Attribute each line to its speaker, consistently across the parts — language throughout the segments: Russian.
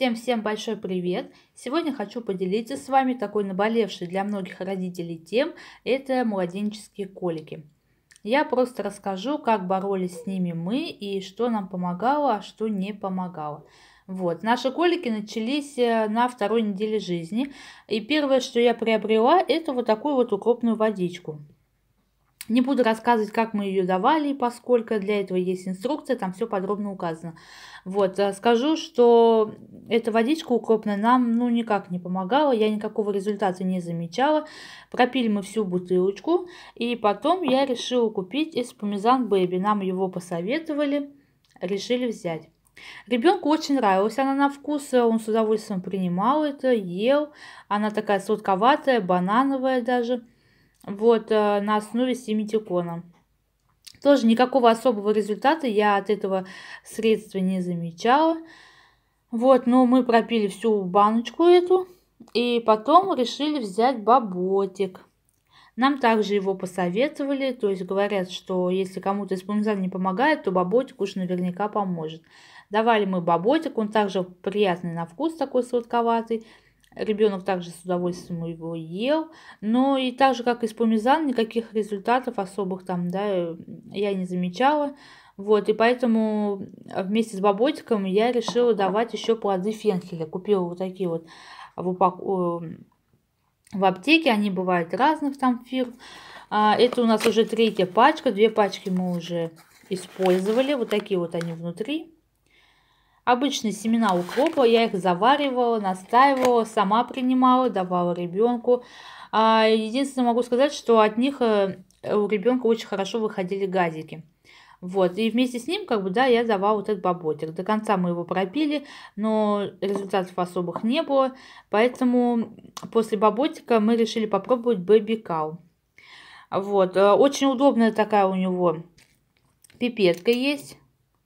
Speaker 1: Всем-всем большой привет! Сегодня хочу поделиться с вами такой наболевшей для многих родителей тем – это младенческие колики. Я просто расскажу, как боролись с ними мы и что нам помогало, а что не помогало. Вот, наши колики начались э, на второй неделе жизни. И первое, что я приобрела, это вот такую вот укропную водичку. Не буду рассказывать, как мы ее давали, поскольку для этого есть инструкция, там все подробно указано. Вот, э, скажу, что эта водичка укропная нам, ну, никак не помогала, я никакого результата не замечала. Пропили мы всю бутылочку, и потом я решила купить из Parmesan Baby. Нам его посоветовали, решили взять. Ребенку очень нравилась она на вкус, э, он с удовольствием принимал это, ел. Она такая сладковатая, банановая даже вот э, на основе семитикона. Тоже никакого особого результата я от этого средства не замечала. Вот, но мы пропили всю баночку эту. И потом решили взять баботик. Нам также его посоветовали, то есть говорят, что если кому-то из пармезан не помогает, то баботик уж наверняка поможет. Давали мы баботик, он также приятный на вкус, такой сладковатый. Ребенок также с удовольствием его ел, но и так же, как и с помезан никаких результатов особых там, да, я не замечала. Вот, и поэтому вместе с баботиком я решила давать еще плоды фенхеля. Купила вот такие вот в, упак... в аптеке, они бывают разных там фирм. А, это у нас уже третья пачка, две пачки мы уже использовали. Вот такие вот они внутри. Обычные семена укропа, я их заваривала, настаивала, сама принимала, давала ребенку. А, единственное, могу сказать, что от них э, у ребенка очень хорошо выходили газики. Вот, и вместе с ним, как бы, да, я давала вот этот боботик. До конца мы его пропили, но результатов особых не было, поэтому после боботика мы решили попробовать Baby Cow. Вот, э, очень удобная такая у него пипетка есть,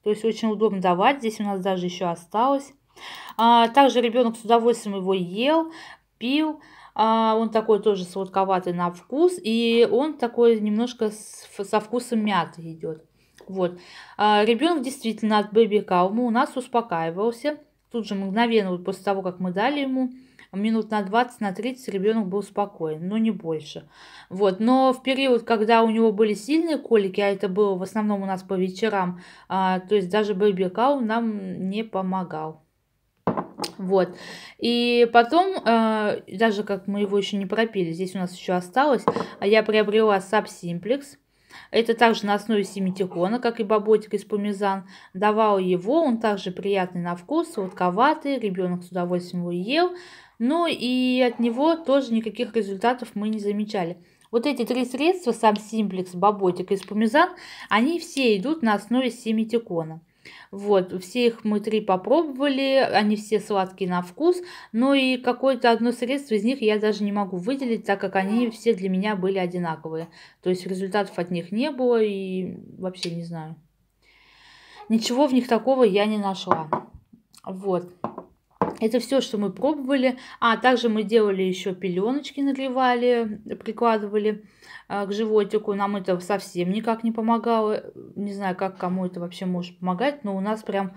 Speaker 1: то есть очень удобно давать. Здесь у нас даже еще осталось. А, также ребенок с удовольствием его ел, пил. А, он такой тоже сладковатый на вкус. И он такой немножко с, со вкусом мяты идет. Вот. А, ребенок действительно от бэби у нас успокаивался. Тут же мгновенно, вот после того, как мы дали ему минут на 20, на 30 ребенок был спокоен, но не больше. Вот. Но в период, когда у него были сильные колики, а это было в основном у нас по вечерам, а, то есть даже бэбикау нам не помогал. Вот. И потом, э, даже как мы его еще не пропили, здесь у нас еще осталось, а я приобрела Симплекс это также на основе семитихона, как и боботик из пармезан. Давал его, он также приятный на вкус, сладковатый, ребенок с удовольствием его ел. Ну и от него тоже никаких результатов мы не замечали. Вот эти три средства, сам симплекс, боботик и спумизан, они все идут на основе семитикона. Вот, все их мы три попробовали, они все сладкие на вкус, но и какое-то одно средство из них я даже не могу выделить, так как они все для меня были одинаковые. То есть результатов от них не было и вообще не знаю. Ничего в них такого я не нашла. Вот. Это все, что мы пробовали. А также мы делали еще пеленочки, наливали, прикладывали э, к животику. Нам это совсем никак не помогало. Не знаю, как кому это вообще может помогать, но у нас прям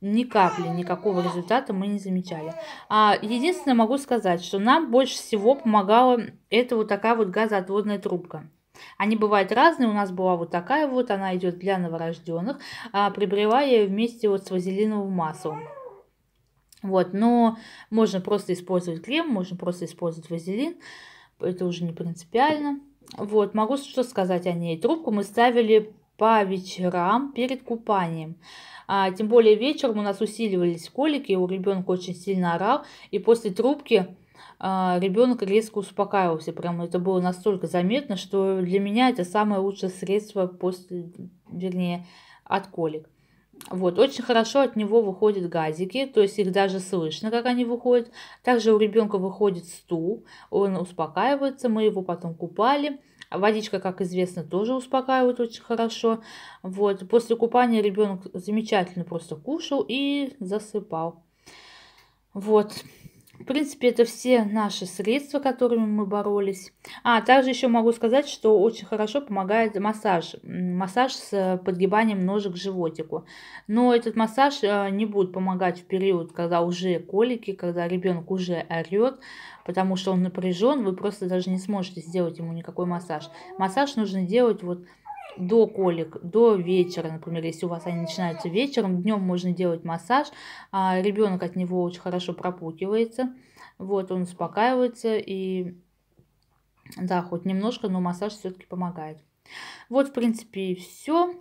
Speaker 1: ни капли, никакого результата мы не замечали. А, единственное, могу сказать, что нам больше всего помогала эта вот такая вот газоотводная трубка. Они бывают разные, у нас была вот такая вот, она идет для новорожденных. А, приобрела я ее вместе вот с вазелиновым маслом. Вот, но можно просто использовать крем, можно просто использовать вазелин, это уже не принципиально. Вот, могу что сказать о ней. Трубку мы ставили по вечерам перед купанием. А, тем более вечером у нас усиливались колики, у ребенка очень сильно орал, и после трубки а, ребенок резко успокаивался. Прям это было настолько заметно, что для меня это самое лучшее средство после, вернее, от колик. Вот, очень хорошо от него выходят газики, то есть их даже слышно, как они выходят. Также у ребенка выходит стул, он успокаивается, мы его потом купали. Водичка, как известно, тоже успокаивает очень хорошо. Вот, после купания ребенок замечательно просто кушал и засыпал. Вот. В принципе, это все наши средства, которыми мы боролись. А, также еще могу сказать, что очень хорошо помогает массаж. Массаж с подгибанием ножек к животику. Но этот массаж э, не будет помогать в период, когда уже колики, когда ребенок уже орет, потому что он напряжен, вы просто даже не сможете сделать ему никакой массаж. Массаж нужно делать вот до колик, до вечера, например, если у вас они начинаются вечером, днем можно делать массаж, а ребенок от него очень хорошо пропукивается, вот он успокаивается и да, хоть немножко, но массаж все-таки помогает. Вот, в принципе, и все.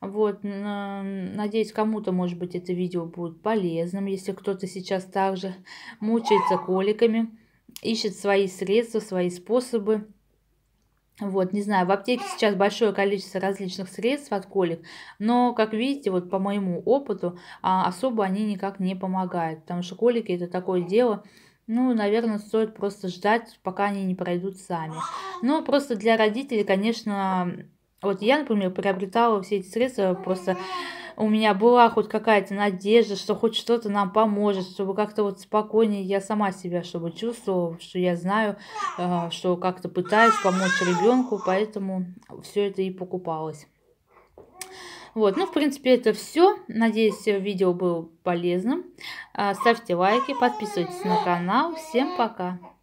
Speaker 1: Вот, надеюсь, кому-то, может быть, это видео будет полезным, если кто-то сейчас также мучается коликами, ищет свои средства, свои способы вот, не знаю, в аптеке сейчас большое количество различных средств от колик, но, как видите, вот по моему опыту, а, особо они никак не помогают, потому что колики это такое дело, ну, наверное, стоит просто ждать, пока они не пройдут сами. Но ну, просто для родителей, конечно, вот я, например, приобретала все эти средства, просто у меня была хоть какая-то надежда, что хоть что-то нам поможет, чтобы как-то вот спокойнее я сама себя чтобы чувствовала, что я знаю, э, что как-то пытаюсь помочь ребенку, поэтому все это и покупалось. Вот, ну, в принципе, это все. Надеюсь, видео было полезным. Э, ставьте лайки, подписывайтесь на канал. Всем пока!